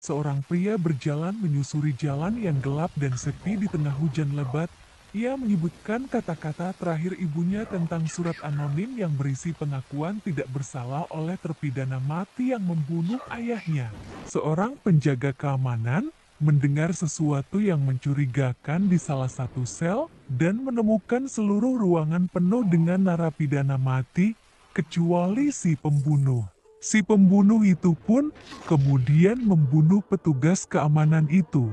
Seorang pria berjalan menyusuri jalan yang gelap dan sepi di tengah hujan lebat. Ia menyebutkan kata-kata terakhir ibunya tentang surat anonim yang berisi pengakuan tidak bersalah oleh terpidana mati yang membunuh ayahnya. Seorang penjaga keamanan mendengar sesuatu yang mencurigakan di salah satu sel dan menemukan seluruh ruangan penuh dengan narapidana mati, kecuali si pembunuh. Si pembunuh itu pun kemudian membunuh petugas keamanan itu.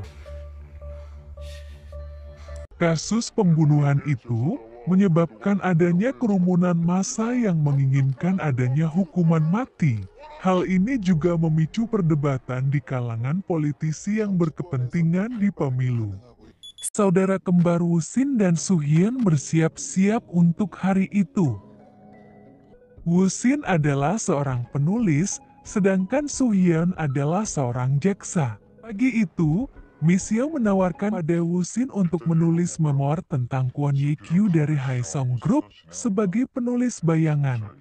Kasus pembunuhan itu menyebabkan adanya kerumunan massa yang menginginkan adanya hukuman mati. Hal ini juga memicu perdebatan di kalangan politisi yang berkepentingan di pemilu. Saudara kembar Wusin dan Suhien bersiap-siap untuk hari itu. Wusin adalah seorang penulis, sedangkan Suhyun adalah seorang jaksa. Pagi itu, Misio menawarkan pada Wusin untuk menulis memoir tentang Kwon Ye Kyu dari Haesong Group sebagai penulis bayangan.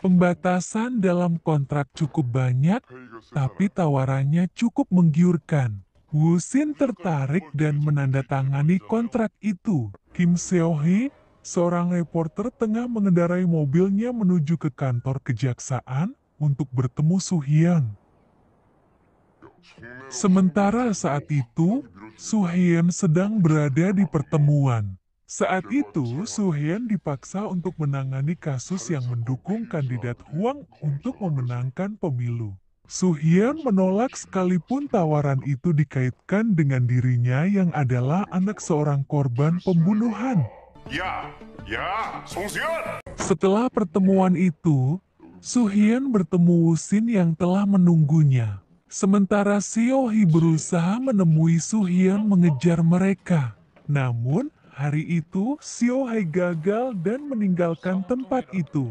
Pembatasan dalam kontrak cukup banyak, tapi tawarannya cukup menggiurkan. Wusin tertarik dan menandatangani kontrak itu. Kim Seo Hee, seorang reporter tengah mengendarai mobilnya menuju ke kantor kejaksaan untuk bertemu Suhyang. Sementara saat itu, Suhyang sedang berada di pertemuan. Saat itu, Suhyang dipaksa untuk menangani kasus yang mendukung kandidat Huang untuk memenangkan pemilu. Suhyang menolak sekalipun tawaran itu dikaitkan dengan dirinya yang adalah anak seorang korban pembunuhan. Ya, ya, Sung Xian. Setelah pertemuan itu, Hien bertemu Wusin yang telah menunggunya. Sementara Xiao Hi berusaha menemui Hien mengejar mereka. Namun, hari itu Xiao Hai gagal dan meninggalkan tempat itu.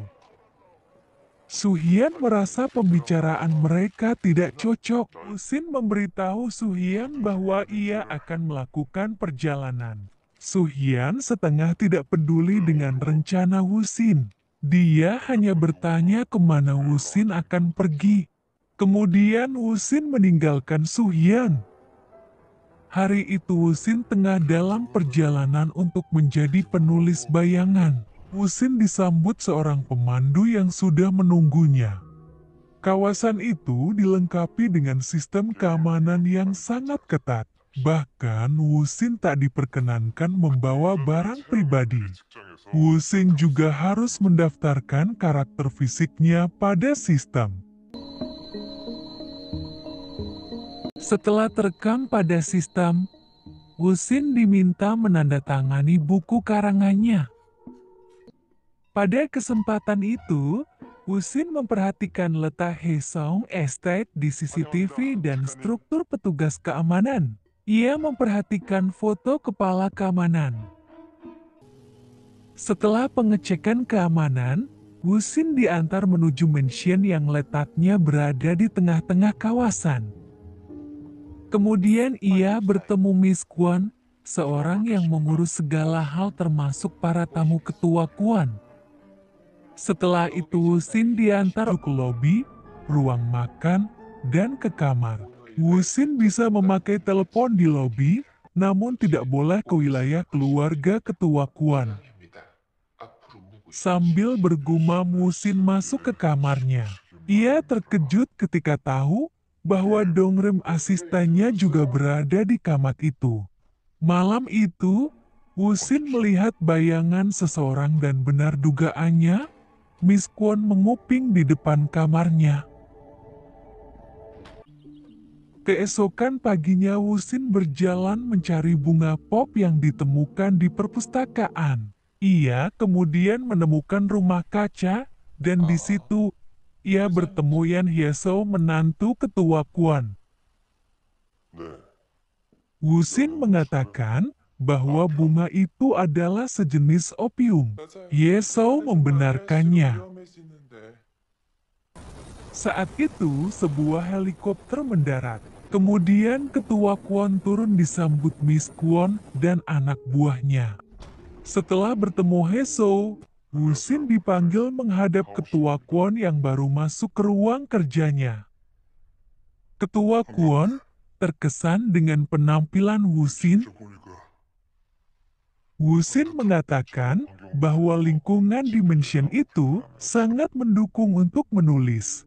Hien merasa pembicaraan mereka tidak cocok. Usin memberitahu Hien bahwa ia akan melakukan perjalanan. Suhian setengah tidak peduli dengan rencana Wusin. Dia hanya bertanya kemana Wusin akan pergi. Kemudian Wusin meninggalkan Suhian. Hari itu Wusin tengah dalam perjalanan untuk menjadi penulis bayangan. Wusin disambut seorang pemandu yang sudah menunggunya. Kawasan itu dilengkapi dengan sistem keamanan yang sangat ketat. Bahkan Wusin tak diperkenankan membawa barang pribadi. Ya, Wusin juga harus mendaftarkan karakter fisiknya pada sistem. Setelah terekam pada sistem, Wusin diminta menandatangani buku karangannya. Pada kesempatan itu, Wusin memperhatikan letak Heisong Estate di CCTV dan struktur petugas keamanan. Ia memperhatikan foto kepala keamanan. Setelah pengecekan keamanan, Wusin diantar menuju mansion yang letaknya berada di tengah-tengah kawasan. Kemudian ia bertemu Miss Kwan, seorang yang mengurus segala hal termasuk para tamu ketua Kwan. Setelah itu Wusin diantar ke lobi, ruang makan, dan ke kamar. Wusin bisa memakai telepon di lobi, namun tidak boleh ke wilayah keluarga ketua Kuan. Sambil bergumam Wusin masuk ke kamarnya. Ia terkejut ketika tahu bahwa Dongrim asistennya juga berada di kamar itu. Malam itu, Wusin melihat bayangan seseorang dan benar dugaannya, Miss Kwon menguping di depan kamarnya. Keesokan paginya Wusin berjalan mencari bunga pop yang ditemukan di perpustakaan. Ia kemudian menemukan rumah kaca, dan di situ ia bertemu Yan Hyeso menantu ketua Kuan. Wusin mengatakan bahwa bunga itu adalah sejenis opium. Yeso membenarkannya. Saat itu, sebuah helikopter mendarat. Kemudian ketua Kwon turun disambut Miss Kwon dan anak buahnya. Setelah bertemu Heso, Wusin dipanggil menghadap ketua Kwon yang baru masuk ke ruang kerjanya. Ketua Kwon terkesan dengan penampilan Wusin. Wusin mengatakan bahwa lingkungan di mansion itu sangat mendukung untuk menulis.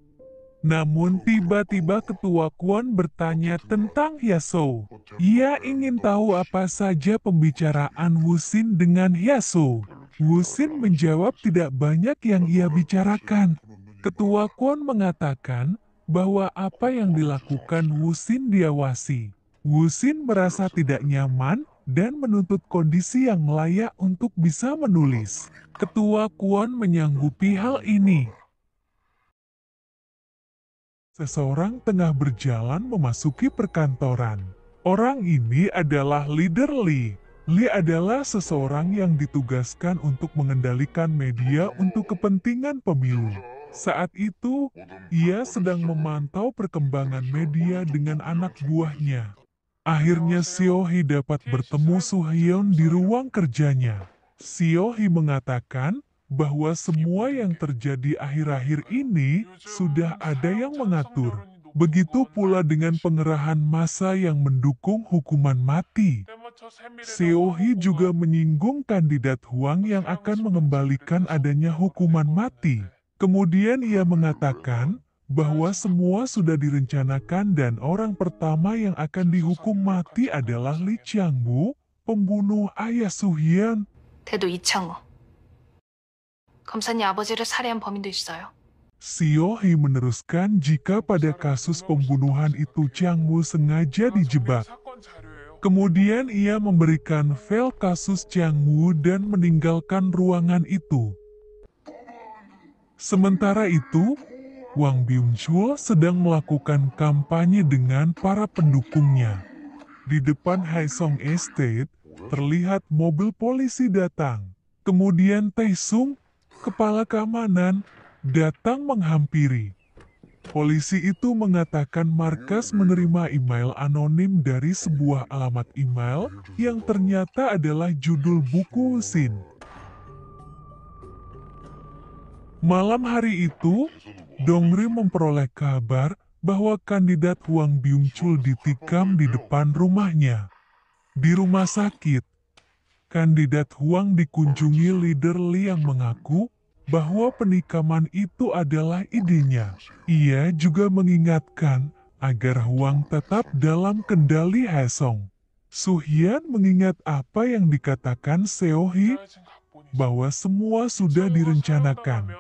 Namun tiba-tiba ketua Kwon bertanya tentang Hyasoo. Ia ingin tahu apa saja pembicaraan Wusin dengan Hyasoo. Wusin menjawab tidak banyak yang ia bicarakan. Ketua Kwon mengatakan bahwa apa yang dilakukan Wusin diawasi. Wusin merasa tidak nyaman dan menuntut kondisi yang layak untuk bisa menulis. Ketua Kwon menyanggupi hal ini. Seseorang tengah berjalan memasuki perkantoran. Orang ini adalah leader Lee. Lee adalah seseorang yang ditugaskan untuk mengendalikan media untuk kepentingan pemilu. Saat itu, ia sedang memantau perkembangan media dengan anak buahnya. Akhirnya Siohi dapat bertemu Suhyeon di ruang kerjanya. Siohi mengatakan, bahwa semua yang terjadi akhir-akhir ini sudah ada yang mengatur. Begitu pula dengan pengerahan massa yang mendukung hukuman mati. Seohi juga menyinggung kandidat Huang yang akan mengembalikan adanya hukuman mati. Kemudian ia mengatakan bahwa semua sudah direncanakan dan orang pertama yang akan dihukum mati adalah Li Changwu, pembunuh ayah Su Hyun. 검사님 아버지를 살해한 범인도 있어요. meneruskan jika pada kasus pembunuhan itu Changmu sengaja dijebak. Kemudian ia memberikan file kasus Changmu dan meninggalkan ruangan itu. Sementara itu, Wang Byung-chul sedang melakukan kampanye dengan para pendukungnya. Di depan Haesong Estate, terlihat mobil polisi datang. Kemudian Taesung kepala keamanan, datang menghampiri. Polisi itu mengatakan Markas menerima email anonim dari sebuah alamat email yang ternyata adalah judul buku Sin. Malam hari itu, Dongri memperoleh kabar bahwa kandidat Huang byung ditikam di depan rumahnya. Di rumah sakit, kandidat Huang dikunjungi leader yang mengaku bahwa penikaman itu adalah idenya. Ia juga mengingatkan agar Huang tetap dalam kendali Hesong. Suhian mengingat apa yang dikatakan Seohi bahwa semua sudah direncanakan.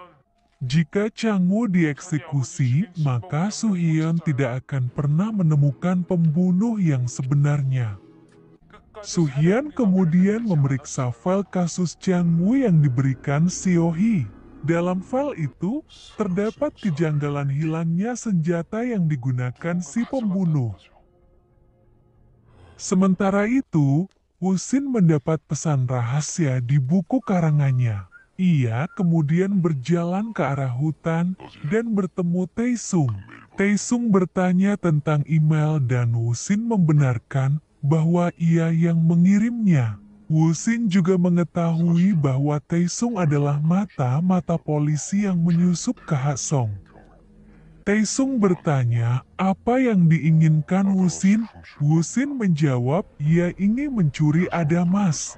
Jika Changwu dieksekusi, maka Suhyun tidak akan pernah menemukan pembunuh yang sebenarnya. Suhian kemudian memeriksa file kasus Chiang Mu yang diberikan Seo Dalam file itu, terdapat kejanggalan hilangnya senjata yang digunakan si pembunuh. Sementara itu, Husin mendapat pesan rahasia di buku karangannya. Ia kemudian berjalan ke arah hutan dan bertemu Taesung. Taesung bertanya tentang email dan Husin membenarkan bahwa ia yang mengirimnya. Wu Xin juga mengetahui bahwa Sung adalah mata-mata polisi yang menyusup ke Ha Song. Sung bertanya, apa yang diinginkan Wu Xin. Wu Xin menjawab, ia ingin mencuri Adamas.